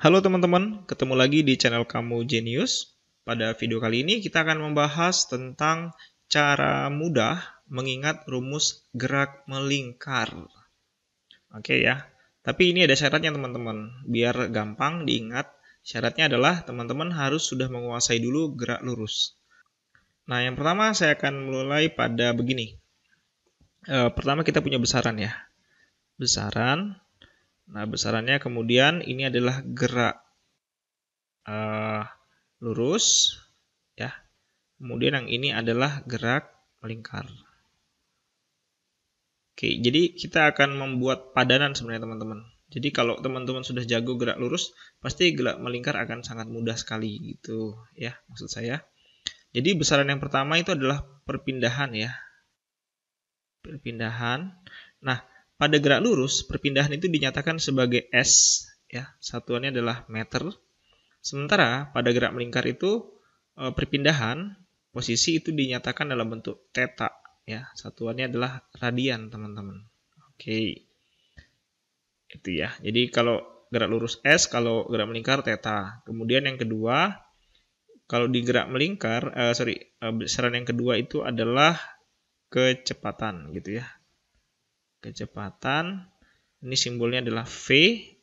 Halo teman-teman, ketemu lagi di channel kamu Genius. Pada video kali ini kita akan membahas tentang cara mudah mengingat rumus gerak melingkar. Oke ya, tapi ini ada syaratnya teman-teman, biar gampang diingat. Syaratnya adalah teman-teman harus sudah menguasai dulu gerak lurus. Nah, yang pertama saya akan mulai pada begini. E, pertama kita punya besaran ya. Besaran Nah, besarannya kemudian ini adalah gerak uh, lurus, ya. Kemudian yang ini adalah gerak melingkar. Oke, jadi kita akan membuat padanan sebenarnya teman-teman. Jadi kalau teman-teman sudah jago gerak lurus, pasti gerak melingkar akan sangat mudah sekali gitu, ya maksud saya. Jadi besaran yang pertama itu adalah perpindahan ya. Perpindahan. Nah, pada gerak lurus, perpindahan itu dinyatakan sebagai S, ya. Satuannya adalah meter. Sementara pada gerak melingkar itu e, perpindahan posisi itu dinyatakan dalam bentuk teta, ya. Satuannya adalah radian, teman-teman. Oke. Itu ya. Jadi kalau gerak lurus S, kalau gerak melingkar teta. Kemudian yang kedua, kalau di gerak melingkar, uh, sorry, uh, besaran yang kedua itu adalah kecepatan gitu ya kecepatan ini simbolnya adalah V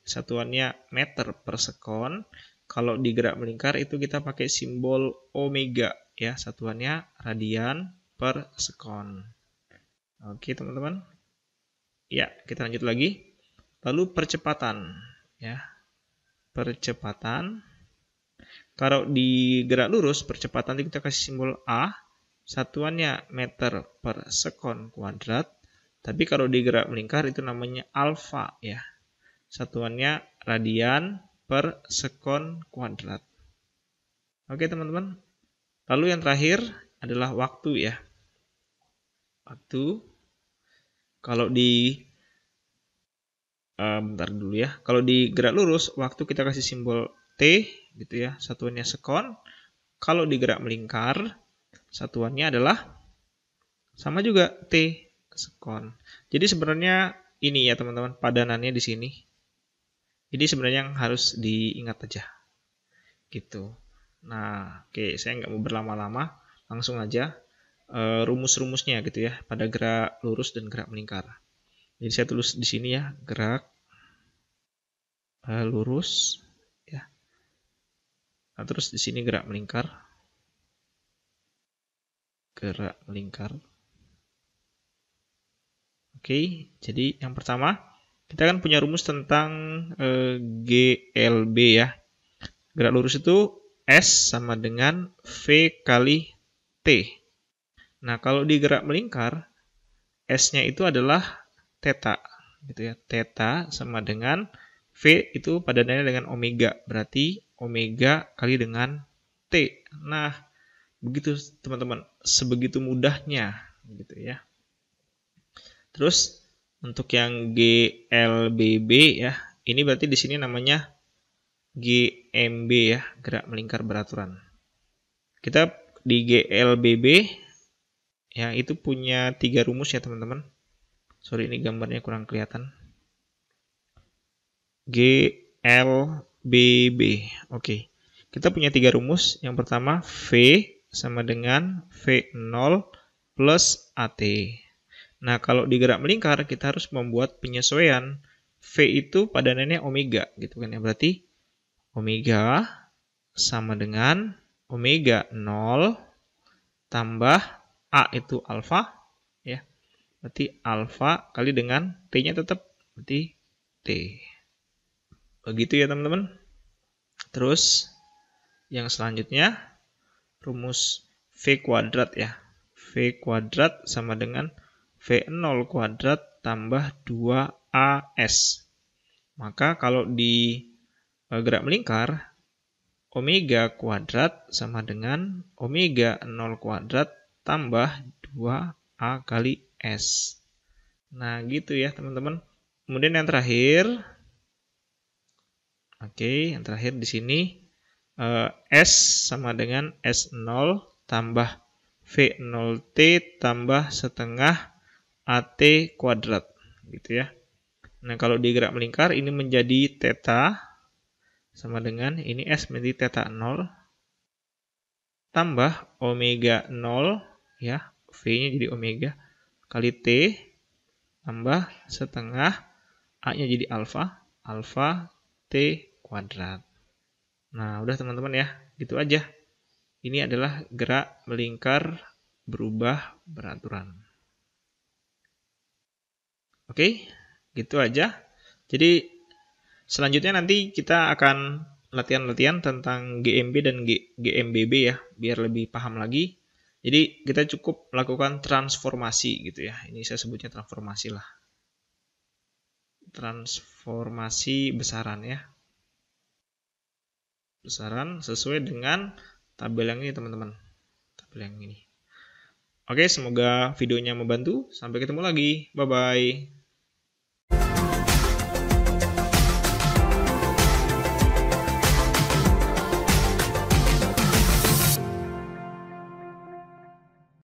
satuannya meter per sekon kalau di gerak melingkar itu kita pakai simbol omega ya satuannya radian per sekon oke teman-teman ya kita lanjut lagi lalu percepatan ya percepatan kalau di gerak lurus percepatan kita kasih simbol A satuannya meter per sekon kuadrat tapi kalau di gerak melingkar itu namanya alfa ya. Satuannya radian per sekon kuadrat. Oke teman-teman. Lalu yang terakhir adalah waktu ya. Waktu kalau di uh, bentar dulu ya. Kalau di gerak lurus waktu kita kasih simbol T gitu ya, satuannya sekon. Kalau di gerak melingkar satuannya adalah sama juga T sekon. Jadi sebenarnya ini ya teman-teman padanannya di sini. Jadi sebenarnya yang harus diingat aja. Gitu. Nah, oke, okay, saya nggak mau berlama-lama, langsung aja e, rumus-rumusnya gitu ya pada gerak lurus dan gerak melingkar. Jadi saya tulis di sini ya, gerak e, lurus ya. Nah, terus di sini gerak melingkar. Gerak melingkar. Oke, jadi yang pertama kita kan punya rumus tentang eh, GLB ya. Gerak lurus itu S sama dengan V kali T. Nah, kalau di gerak melingkar, S-nya itu adalah teta Gitu ya. teta sama dengan V itu padanannya dengan omega. Berarti omega kali dengan T. Nah, begitu teman-teman. Sebegitu mudahnya gitu ya. Terus untuk yang GLBB ya, ini berarti di sini namanya GMB ya, gerak melingkar beraturan. Kita di GLBB ya itu punya tiga rumus ya teman-teman. Sorry ini gambarnya kurang kelihatan. GLBB. Oke. Okay. Kita punya tiga rumus. Yang pertama V sama dengan V0 plus AT. Nah, kalau digerak melingkar, kita harus membuat penyesuaian. V itu pada padanannya omega, gitu kan ya. Berarti omega sama dengan omega 0 tambah A itu alfa, ya. Berarti alfa kali dengan T-nya tetap, berarti T. Begitu ya, teman-teman. Terus, yang selanjutnya, rumus V kuadrat ya. V kuadrat sama dengan V0 kuadrat tambah 2AS. Maka kalau di e, gerak melingkar, omega kuadrat sama dengan omega 0 kuadrat tambah 2A kali S. Nah, gitu ya teman-teman. Kemudian yang terakhir, oke, okay, yang terakhir di sini eh, S sama dengan S0 tambah V0T tambah setengah AT kuadrat gitu ya. Nah, kalau di gerak melingkar ini menjadi theta sama dengan ini S menjadi theta 0 tambah omega 0 ya, V-nya jadi omega kali T tambah setengah A-nya jadi alfa, alfa T kuadrat. Nah, udah teman-teman ya, gitu aja. Ini adalah gerak melingkar berubah beraturan. Oke, gitu aja. Jadi selanjutnya nanti kita akan latihan-latihan tentang GMB dan G GMBB ya, biar lebih paham lagi. Jadi kita cukup melakukan transformasi gitu ya. Ini saya sebutnya transformasi lah. Transformasi besaran ya. Besaran sesuai dengan tabel yang ini teman-teman. Tabel yang ini. Oke, semoga videonya membantu. Sampai ketemu lagi. Bye-bye.